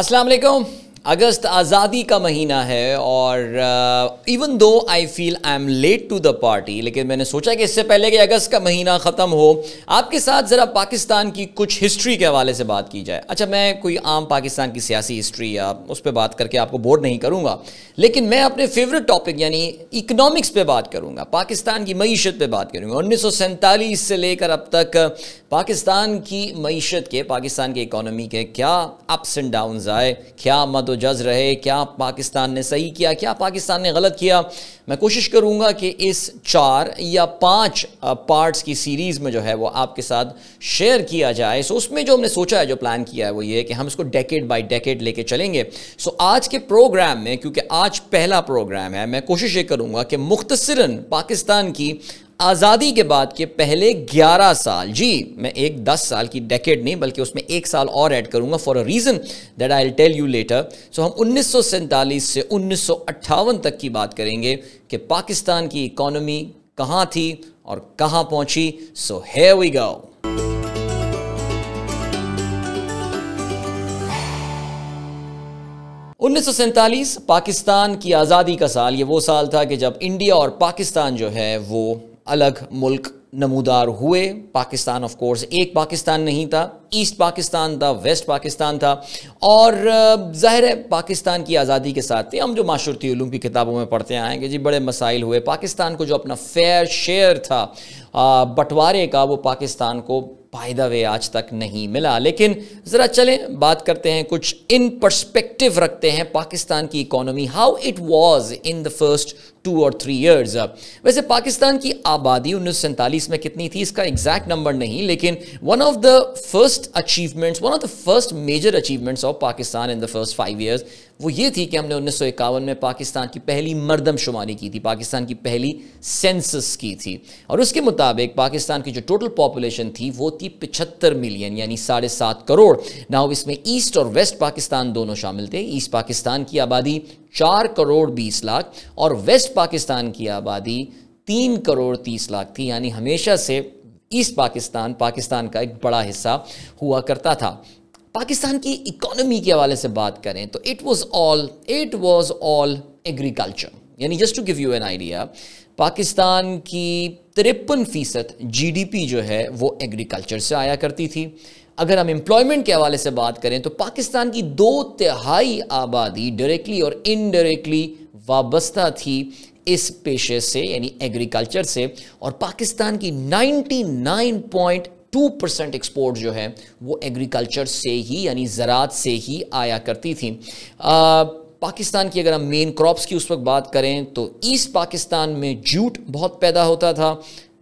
अस्सलाम वालेकुम अगस्त आज़ादी का महीना है और even though I feel I am late to the party लेकिन मैंने सोचा कि इससे पहले कि अगस्त का महीना ख़त्म हो आपके साथ ज़रा पाकिस्तान की कुछ हिस्ट्री के हवाले से बात की जाए अच्छा मैं कोई आम पाकिस्तान की सियासी हिस्ट्री या उस पर बात करके आपको बोर्ड नहीं करूँगा लेकिन मैं अपने फेवरेट टॉपिक यानी इकनॉमिक्स पर बात करूँगा पाकिस्तान की मीशत पर बात करूँगा उन्नीस से लेकर अब तक पाकिस्तान की मीशत के पाकिस्तान के इकोनॉमी के क्या अप्स एंड डाउन्स आए क्या मद जज रहे क्या पाकिस्तान ने सही किया क्या पाकिस्तान ने गलत किया मैं कोशिश करूँगा कि इस चार या पाँच पार्ट्स की सीरीज़ में जो है वो आपके साथ शेयर किया जाए सो उसमें जो हमने सोचा है जो प्लान किया है वो ये कि हम इसको डेकेड बाई डेकेड लेके चलेंगे सो आज के प्रोग्राम में क्योंकि आज पहला प्रोग्राम है मैं कोशिश ये करूँगा कि मुख्तसरा पाकिस्तान की आज़ादी के बाद के पहले 11 साल जी मैं एक 10 साल की डेकेड नहीं बल्कि उसमें एक साल और ऐड करूंगा for a reason that I tell you later so हम उन्नीस से उन्नीस तक की बात करेंगे कि पाकिस्तान की इकोनॉमी कहां थी और कहां पहुंची सो है वी गाओ उन्नीस पाकिस्तान की आज़ादी का साल ये वो साल था कि जब इंडिया और पाकिस्तान जो है वो अलग मुल्क नमूदार हुए पाकिस्तान ऑफ कोर्स एक पाकिस्तान नहीं था ईस्ट पाकिस्तान था वेस्ट पाकिस्तान था और ज़ाहिर है पाकिस्तान की आज़ादी के साथ थे हम जो माशरती ूम की किताबों में पढ़ते आए कि जी बड़े मसाइल हुए पाकिस्तान को जो अपना फेयर शेयर था बंटवारे का वो पाकिस्तान को पायदा वे आज तक नहीं मिला लेकिन ज़रा चलें बात करते हैं कुछ इन पर्सपेक्टिव रखते हैं पाकिस्तान की economy how it was in the first two or three years वैसे पाकिस्तान की आबादी उन्नीस में कितनी थी इसका एग्जैक्ट नंबर नहीं लेकिन one of the first achievements one of the first major achievements of Pakistan in the first five years वो ये थी कि हमने उन्नीस में पाकिस्तान की पहली मरदमशुमारी की थी पाकिस्तान की पहली सेंसस की थी और उसके मुताबिक पाकिस्तान की जो टोटल पॉपुलेशन थी वो थी पिछहत्तर मिलियन यानी साढ़े सात करोड़ ना इसमें ईस्ट और वेस्ट पाकिस्तान दोनों शामिल थे ईस्ट पाकिस्तान की आबादी चार करोड़ बीस लाख और वेस्ट पाकिस्तान की आबादी तीन करोड़ तीस लाख थी यानी हमेशा से ईस्ट पाकिस्तान पाकिस्तान का एक बड़ा हिस्सा हुआ करता था पाकिस्तान की इकोनॉमी के हवाले से बात करें तो it was all it was all agriculture यानी just to give you an idea Pakistan की तिरपन फीसद जी जो है वो एग्रीकल्चर से आया करती थी अगर हम एम्प्लॉयमेंट के हवाले से बात करें तो पाकिस्तान की दो तिहाई आबादी डायरेक्टली और इनडायरेक्टली वाबस्ता थी इस पेशे से यानी एग्रीकल्चर से और पाकिस्तान की पॉइंट टू परसेंट एक्सपोर्ट जो है वो एग्रीकल्चर से ही यानी ज़रात से ही आया करती थी आ, पाकिस्तान की अगर हम मेन क्रॉप्स की उस वक्त बात करें तो ईस्ट पाकिस्तान में जूट बहुत पैदा होता था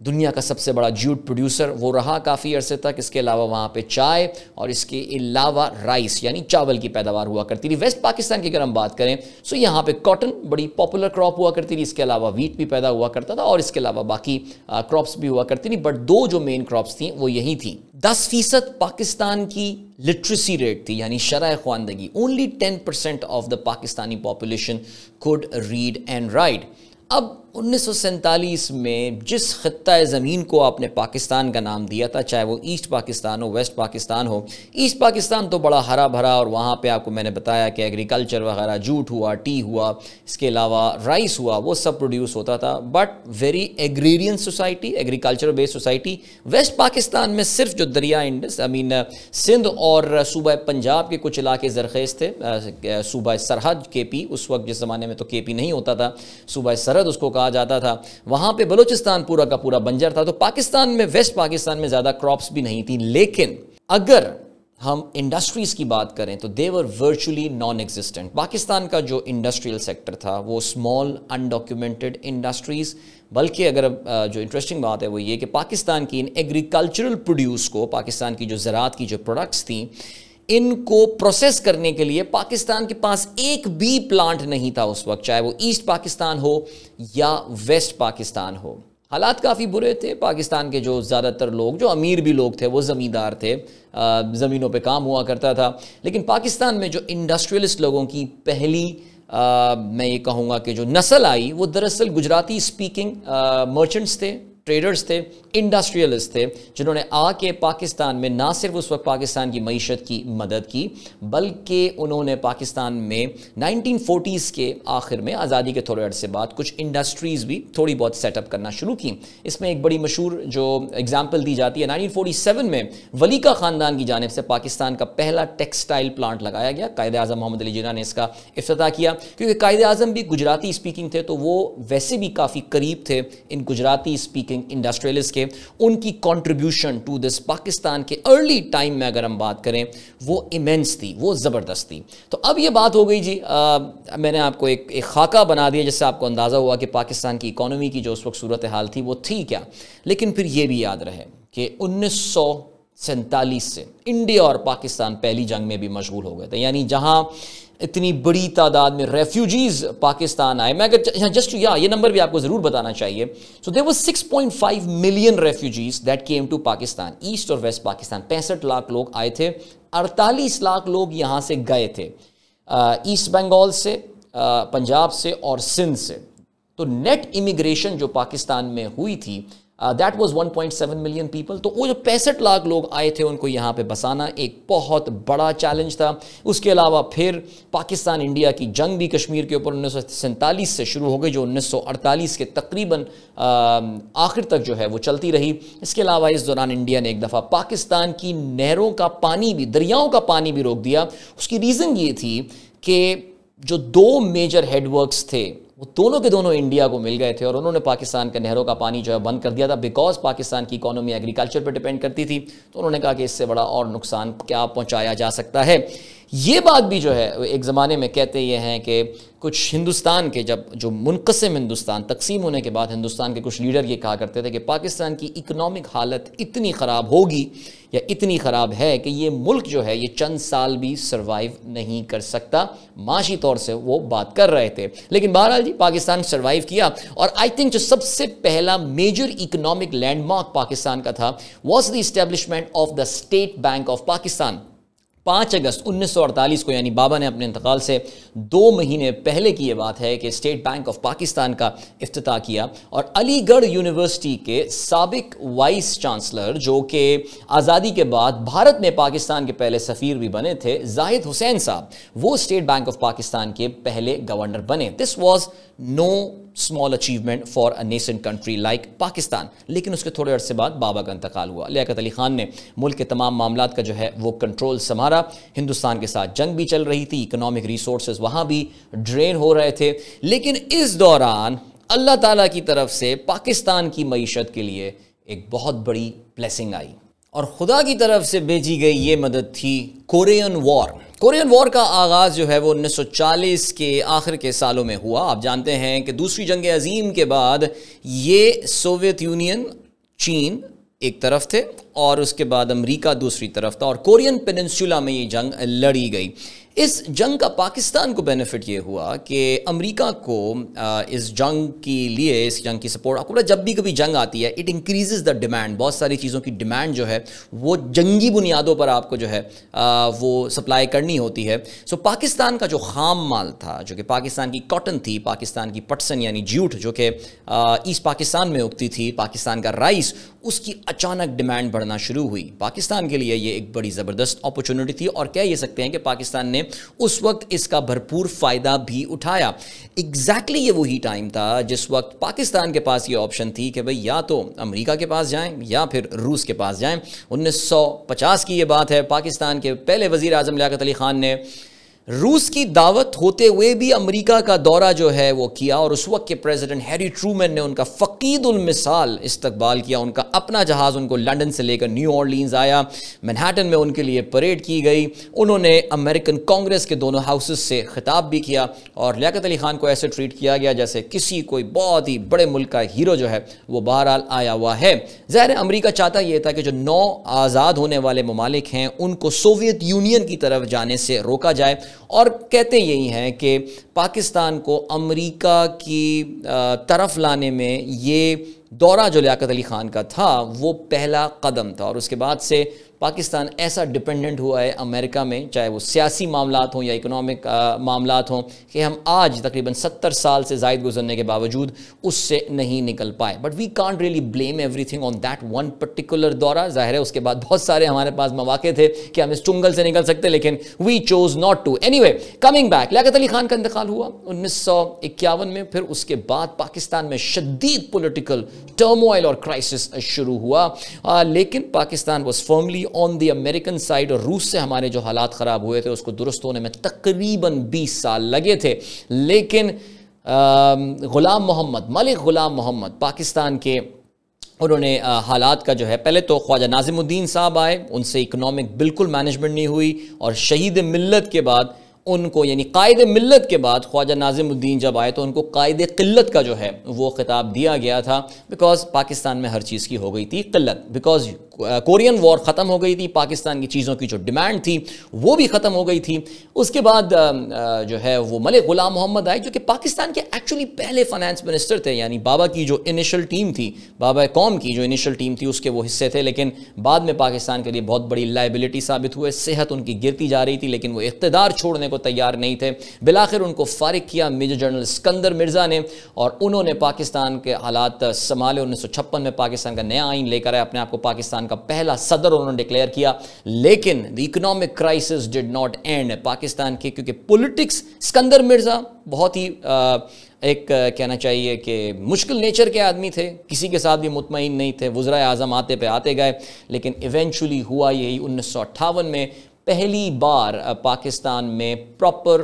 दुनिया का सबसे बड़ा जूट प्रोड्यूसर वो रहा काफ़ी अरसे तक इसके अलावा वहाँ पे चाय और इसके अलावा राइस यानी चावल की पैदावार हुआ करती थी वेस्ट पाकिस्तान की अगर हम बात करें सो यहाँ पे कॉटन बड़ी पॉपुलर क्रॉप हुआ करती थी इसके अलावा वीट भी पैदा हुआ करता था और इसके अलावा बाकी क्रॉप्स भी हुआ करती थी बट दो जो मेन क्रॉप्स थी वो यही थी दस फीसद पाकिस्तान की लिटरेसी रेट थी यानी शराय ख्वानदगी only ten percent of the Pakistani population could read and write अब उन्नीस में जिस ख़त्ता ज़मीन को आपने पाकिस्तान का नाम दिया था चाहे वो ईस्ट पाकिस्तान हो वेस्ट पाकिस्तान हो ईस्ट पाकिस्तान तो बड़ा हरा भरा और वहाँ पे आपको मैंने बताया कि एग्रीकल्चर वगैरह जूट हुआ टी हुआ इसके अलावा राइस हुआ वो सब प्रोड्यूस होता था but very agrarian society agriculture based society west Pakistan में सिर्फ जो दरिया इंडस आई मीन सिंध और सूबह पंजाब के कुछ इलाके जरखेज़ थे सूबा सरहद के पी उस वक्त जिस ज़माने में तो के पी नहीं होता था सूबा सरहद उसको कहा कहा जाता था वहाँ पे बलूचिस्तान पूरा का पूरा बंजर था तो पाकिस्तान में वेस्ट पाकिस्तान में ज़्यादा क्रॉप्स भी नहीं थी लेकिन अगर हम इंडस्ट्रीज़ की बात करें तो there virtually non existent Pakistan का जो इंडस्ट्रियल सेक्टर था वो स्मॉल अनडॉक्यूमेंटेड इंडस्ट्रीज़ बल्कि अगर जो इंटरेस्टिंग बात है वो ये कि पाकिस्तान की इन एग्रीकल्चरल प्रोड्यूस को पाकिस्तान की जो ज़रात की जो प्रोडक्ट्स थी इनको प्रोसेस करने के लिए पाकिस्तान के पास एक भी प्लांट नहीं था उस वक्त चाहे वो ईस्ट पाकिस्तान हो या वेस्ट पाकिस्तान हो हालात काफ़ी बुरे थे पाकिस्तान के जो ज़्यादातर लोग जो अमीर भी लोग थे वो ज़मींदार थे ज़मीनों पे काम हुआ करता था लेकिन पाकिस्तान में जो इंडस्ट्रियलिस्ट लोगों की पहली आ, मैं ये कहूँगा कि जो नस्ल आई वो दरअसल गुजराती स्पीकिंग मर्चेंट्स थे ट्रेडर्स थे इंडस्ट्रियलिस्ट थे जिन्होंने आके पाकिस्तान में ना सिर्फ उस वक्त पाकिस्तान की मीशत की मदद की बल्कि उन्होंने पाकिस्तान में 1940s के आखिर में आज़ादी के थोड़े अरसे बाद कुछ इंडस्ट्रीज़ भी थोड़ी बहुत सेटअप करना शुरू की इसमें एक बड़ी मशहूर जो एग्ज़ाम्पल दी जाती है 1947 में वलीका ख़ानदान की जानब से पाकिस्तान का पहला टेक्सटाइल प्लांट लगाया गया कायद अजम मोहम्मद अली जिना ने इसका अफ्ताह किया क्योंकि कायद अजम भी गुजराती स्पीकिंग थे तो वो वैसे भी काफ़ी करीब थे इन गुजराती स्पीकिंग थिंकिंग इंडस्ट्रियलिस्ट के उनकी कॉन्ट्रीब्यूशन टू दिस पाकिस्तान के अर्ली टाइम में अगर हम बात करें वो इमेंस थी वो ज़बरदस्त थी तो अब ये बात हो गई जी आ, मैंने आपको एक, एक खाका बना दिया जिससे आपको अंदाज़ा हुआ कि पाकिस्तान की इकोनॉमी की जो उस वक्त सूरत हाल थी वो थी क्या लेकिन फिर ये भी याद रहे कि उन्नीस सैंतालीस से इंडिया और पाकिस्तान पहली जंग में भी मशगूल हो गए थे यानी जहाँ इतनी बड़ी तादाद में रेफ्यूजीज पाकिस्तान आए मैं अगर जस्ट या ये नंबर भी आपको ज़रूर बताना चाहिए so there were six point five million refugees that came to Pakistan east और वेस्ट पाकिस्तान पैंसठ लाख लोग आए थे अड़तालीस लाख लोग यहाँ से गए थे ईस्ट बंगाल से पंजाब से और सिंध से तो नेट इमिग्रेशन जो पाकिस्तान में हुई थी that point seven million people तो वो जो पैंसठ लाख लोग आए थे उनको यहाँ पे बसाना एक बहुत बड़ा चैलेंज था उसके अलावा फिर पाकिस्तान इंडिया की जंग भी कश्मीर के ऊपर उन्नीस सौ सैंतालीस से शुरू हो गई जो उन्नीस सौ अड़तालीस के तकरीबन आखिर तक जो है वो चलती रही इसके अलावा इस दौरान इंडिया ने एक दफ़ा पाकिस्तान की नहरों का पानी भी दरियाओं का पानी भी रोक दिया उसकी रीज़न ये थी कि जो दो मेजर हेडवर्कस थे वो दोनों के दोनों इंडिया को मिल गए थे और उन्होंने पाकिस्तान के नहरों का पानी जो है बंद कर दिया था बिकॉज पाकिस्तान की इकोनॉमी एग्रीकल्चर पर डिपेंड करती थी तो उन्होंने कहा कि इससे बड़ा और नुकसान क्या पहुंचाया जा सकता है ये बात भी जो है एक ज़माने में कहते ये हैं कि कुछ हिंदुस्तान के जब जो मुनकसम हिंदुस्तान तकसीम होने के बाद हिंदुस्तान के कुछ लीडर ये कहा करते थे कि पाकिस्तान की इकनॉमिक हालत इतनी ख़राब होगी या इतनी ख़राब है कि ये मुल्क जो है ये चंद साल भी सर्वाइव नहीं कर सकता माशी तौर से वो बात कर रहे थे लेकिन बहरहाल जी पाकिस्तान सर्वाइव किया और आई थिंक जो सबसे पहला मेजर इकनॉमिक लैंडमार्क पाकिस्तान का था was the establishment of the state bank of Pakistan पाँच अगस्त 1948 को यानी बाबा ने अपने इंतकाल से दो महीने पहले की ये बात है कि स्टेट बैंक ऑफ पाकिस्तान का अफ्ताह किया और अलीगढ़ यूनिवर्सिटी के सबक वाइस चांसलर जो कि आज़ादी के बाद भारत में पाकिस्तान के पहले सफ़ीर भी बने थे जाहिद हुसैन साहब वो स्टेट बैंक ऑफ पाकिस्तान के पहले गवर्नर बने this was no small achievement for a nation country like Pakistan लेकिन उसके थोड़े अरसे बाद बाबा का इंतकाल हुआ लियाकत अली खान ने मुल्क के तमाम मामला का जो है वो कंट्रोल संभारा हिंदुस्तान के साथ जंग भी चल रही थी इकोनॉमिक रिसोर्स वहाँ भी ड्रेन हो रहे थे लेकिन इस दौरान अल्लाह ताली की तरफ से पाकिस्तान की मीशत के लिए एक बहुत बड़ी ब्लेसिंग आई और खुदा की तरफ से भेजी गई ये मदद थी कोरियन वॉर कोरियन वॉर का आगाज़ जो है वो 1940 के आखिर के सालों में हुआ आप जानते हैं कि दूसरी जंग अजीम के बाद ये सोवियत यूनियन चीन एक तरफ थे और उसके बाद अमेरिका दूसरी तरफ था और कोरियन पेनसुला में ये जंग लड़ी गई इस जंग का पाकिस्तान को बेनिफिट ये हुआ कि अमेरिका को इस जंग के लिए इस जंग की सपोर्ट आपको पता जब भी कभी जंग आती है इट इंक्रीजेस द डिमांड बहुत सारी चीज़ों की डिमांड जो है वो जंगी बुनियादों पर आपको जो है वो सप्लाई करनी होती है सो पाकिस्तान का जो खाम माल था जो कि पाकिस्तान की कॉटन थी पाकिस्तान की पटसन यानी जूठ जो कि ईस्ट पाकिस्तान में उगती थी पाकिस्तान का राइस उसकी अचानक डिमांड बढ़ बढ़ना शुरू हुई पाकिस्तान के लिए ये एक बड़ी ज़बरदस्त अपॉर्चुनिटी थी और कह ये सकते हैं कि पाकिस्तान ने उस वक्त इसका भरपूर फ़ायदा भी उठाया एग्जैक्टली ये वही टाइम था जिस वक्त पाकिस्तान के पास ये ऑप्शन थी कि भाई या तो अमरीका के पास जाएँ या फिर रूस के पास जाएँ उन्नीस की ये बात है पाकिस्तान के पहले वज़ी अजम लियात अली ख़ान ने रूस की दावत होते हुए भी अमेरिका का दौरा जो है वो किया और उस वक्त के प्रेसिडेंट हैरी ट्रूमैन ने उनका फ़कीद मिसाल इस्तकबाल किया उनका अपना जहाज़ उनको लंदन से लेकर न्यू ऑर्लिन्स आया मैनहाटन में उनके लिए परेड की गई उन्होंने अमेरिकन कांग्रेस के दोनों हाउसेस से खिताब भी किया और लियात अली ख़ान को ऐसे ट्रीट किया गया जैसे किसी कोई बहुत ही बड़े मुल्क का हीरो जो है वो बहरहाल आया हुआ है ज़ाहिर अमरीका चाहता यह था कि जो नौ आज़ाद होने वाले ममालिक हैं उनको सोवियत यूनियन की तरफ जाने से रोका जाए और कहते यही हैं कि पाकिस्तान को अमेरिका की तरफ लाने में ये दौरा जो लियाकत अली ख़ान का था वो पहला कदम था और उसके बाद से पाकिस्तान ऐसा डिपेंडेंट हुआ है अमेरिका में चाहे वो सियासी मामला हों या इकनॉमिक मामला हों कि हम आज तकरीबन सत्तर साल से जायद गुजरने के बावजूद उससे नहीं निकल पाए but we can't really blame everything on that one particular दौरा जाहिर है उसके बाद बहुत सारे हमारे पास मौाक़े थे कि हम इस चुंगल से निकल सकते लेकिन we chose not to anyway coming back Liaquat Ali Khan का इंतकाल हुआ उन्नीस सौ इक्यावन में फिर उसके बाद पाकिस्तान में शदीद पोलिटिकल टर्मोइल और क्राइसिस शुरू हुआ आ, लेकिन Pakistan was firmly on the American side और रूस से हमारे जो हालात ख़राब हुए थे उसको दुरुस्त होने में तकरीबन 20 साल लगे थे लेकिन ग़ुलाम मोहम्मद मलिक ग़ुलाम मोहम्मद पाकिस्तान के उन्होंने हालात का जो है पहले तो ख्वाजा नाजिमुद्दीन साहब आए उनसे इकनॉमिक बिल्कुल मैनेजमेंट नहीं हुई और शहीद मिल्लत के बाद उनको यानी कायद मिलत के बाद ख्वाजा नाजिमुद्दीन जब आए तो उनको कायद किल्लत का जो है वो ख़िताब दिया गया था बिकॉज़ पाकिस्तान में हर चीज़ की हो गई थी किल्लत बिकॉज़ कोरियन वॉर ख़त्म हो गई थी पाकिस्तान की चीज़ों की जो डिमांड थी वो भी ख़त्म हो गई थी उसके बाद um, uh, जो है वो मलिक ग़ुलाम मोहम्मद आए जो कि पाकिस्तान के एक्चुअली पहले फाइनेंस मिनिस्टर थे यानी बाबा की जो इनिशियल टीम थी बाबा कौम की जो इनिशियल टीम थी उसके वो हिस्से थे लेकिन बाद में पाकिस्तान के लिए बहुत बड़ी लाइबिलिटी साबित हुए सेहत उनकी गिरती जा रही थी लेकिन वो इकतदार छोड़ने को तैयार नहीं थे बिलाखिर उनको फारिग किया मेजर जनरल सिकंदर मिर्ज़ा ने और उन्होंने पाकिस्तान के हालात संभाले उन्नीस में पाकिस्तान का नया आइन लेकर आया अपने आप को पाकिस्तान का पहला सदर उन्होंने डिक्लेयर किया लेकिन the economic crisis did not end Pakistan के क्योंकि पोलिटिक्स सिकंदर मिर्ज़ा बहुत ही एक कहना चाहिए कि मुश्किल नेचर के आदमी थे किसी के साथ भी मुतमिन नहीं थे वज़रा आज़म आते पे आते गए लेकिन इवेंचुअली हुआ यही उन्नीस में पहली बार पाकिस्तान में प्रॉपर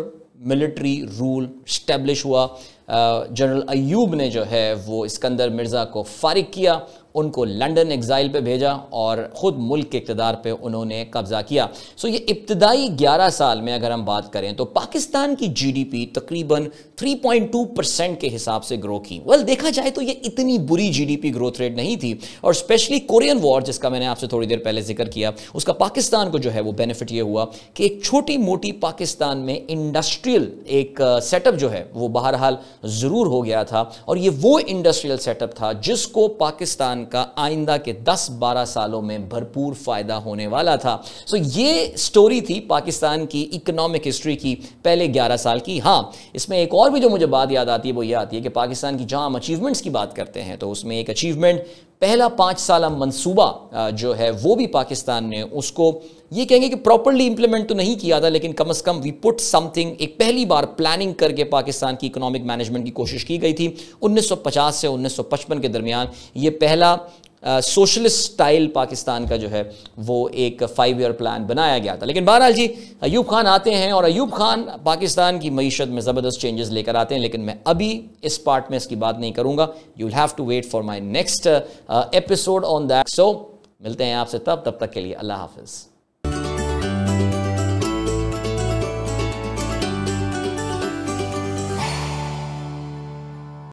मिलिट्री रूल स्टैब्लिश हुआ जनरल अयूब ने जो है वो इसकंदर मिर्ज़ा को फारिग किया उनको लंदन एग्ज़ाइल पे भेजा और ख़ुद मुल्क के इकतदार पे उन्होंने कब्ज़ा किया सो ये इब्तदाई ग्यारह साल में अगर हम बात करें तो पाकिस्तान की जीडीपी तकरीबन 3.2 परसेंट के हिसाब से ग्रो की वेल देखा जाए तो ये इतनी बुरी जीडीपी ग्रोथ रेट नहीं थी और स्पेशली कोरियन वॉर जिसका मैंने आपसे थोड़ी देर पहले जिक्र किया उसका पाकिस्तान को जो है वो बेनिफिट ये हुआ कि एक छोटी मोटी पाकिस्तान में इंडस्ट्रियल एक सेटअप जो है वो बहरहाल ज़रूर हो गया था और ये वो इंडस्ट्रियल सेटअप था जिसको पाकिस्तान पाकिस्तान का आइंदा के 10-12 सालों में भरपूर फ़ायदा होने वाला था सो so, ये स्टोरी थी पाकिस्तान की इकोनॉमिक हिस्ट्री की पहले 11 साल की हाँ इसमें एक और भी जो मुझे बात याद आती है वो ये आती है कि पाकिस्तान की जहां हम अचीवमेंट्स की बात करते हैं तो उसमें एक अचीवमेंट पहला पाँच साल मंसूबा जो है वो भी पाकिस्तान ने उसको ये कहेंगे कि प्रॉपरली इंप्लीमेंट तो नहीं किया था लेकिन कम से कम वी पुट समथिंग एक पहली बार प्लानिंग करके पाकिस्तान की इकोनॉमिक मैनेजमेंट की कोशिश की गई थी 1950 से 1955 के दरमियान ये पहला सोशलिस्ट स्टाइल पाकिस्तान का जो है वो एक फाइव ईयर प्लान बनाया गया था लेकिन बहरहाल जी अयूब खान आते हैं और अयूब खान पाकिस्तान की मीशत में ज़बरदस्त चेंजेस लेकर आते हैं लेकिन मैं अभी इस पार्ट में इसकी बात नहीं करूंगा you will have to wait for my next episode on that so मिलते हैं आपसे तब तब तक के लिए अल्लाह हाफिज़